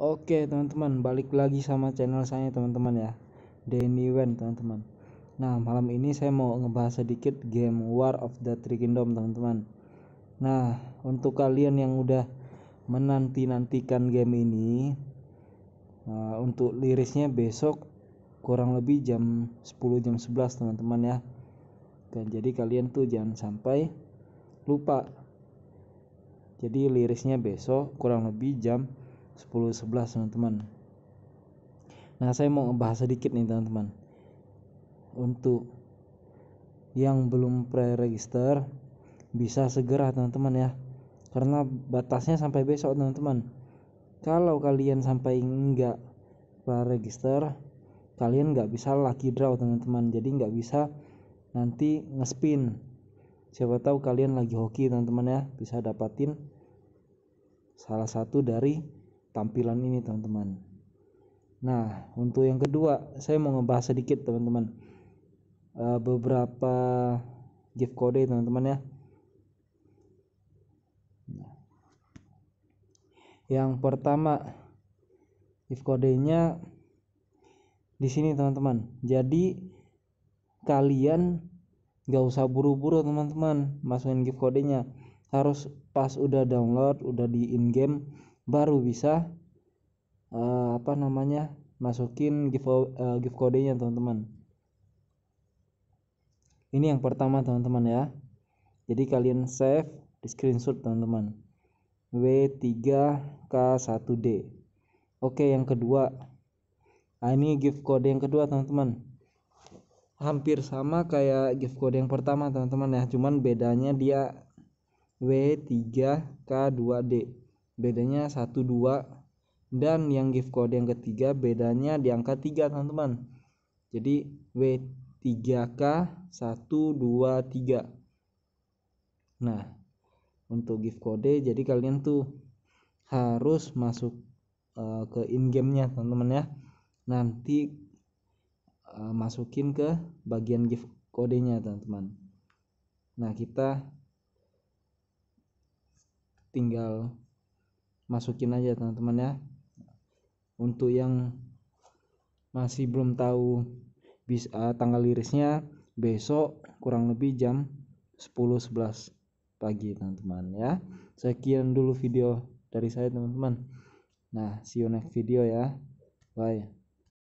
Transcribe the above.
Oke teman-teman balik lagi sama channel saya teman-teman ya Danny Wen teman-teman Nah malam ini saya mau ngebahas sedikit game War of the Three Kingdom teman-teman Nah untuk kalian yang udah menanti-nantikan game ini nah, Untuk lirisnya besok kurang lebih jam 10 jam 11 teman-teman ya Dan jadi kalian tuh jangan sampai lupa Jadi lirisnya besok kurang lebih jam 10 11 teman-teman nah saya mau bahas sedikit nih teman-teman untuk yang belum pre-register bisa segera teman-teman ya karena batasnya sampai besok teman-teman kalau kalian sampai enggak pre-register kalian nggak bisa lucky draw teman-teman jadi nggak bisa nanti ngespin siapa tahu kalian lagi hoki teman-teman ya bisa dapatin salah satu dari tampilan ini teman-teman nah untuk yang kedua saya mau ngebahas sedikit teman-teman uh, beberapa gift code teman-teman ya yang pertama gift kodenya di sini teman-teman jadi kalian gak usah buru-buru teman-teman masukin gift kodenya harus pas udah download udah di in game baru bisa uh, apa namanya masukin give uh, give kodenya teman-teman ini yang pertama teman-teman ya jadi kalian save di screenshot teman-teman W3K1D oke yang kedua nah, ini gift code yang kedua teman-teman hampir sama kayak gift code yang pertama teman-teman ya cuman bedanya dia W3K2D bedanya 1 2 dan yang gift code yang ketiga bedanya di angka 3 teman-teman jadi W3K 1 2 3 nah untuk gift code jadi kalian tuh harus masuk uh, ke in game-nya teman-teman ya nanti uh, masukin ke bagian gift kodenya teman-teman nah kita tinggal masukin aja teman-teman ya untuk yang masih belum tahu bisa uh, eh, tanggal lirisnya besok kurang lebih jam 10-11 pagi teman-teman ya sekian dulu video dari saya teman-teman nah see you next video ya bye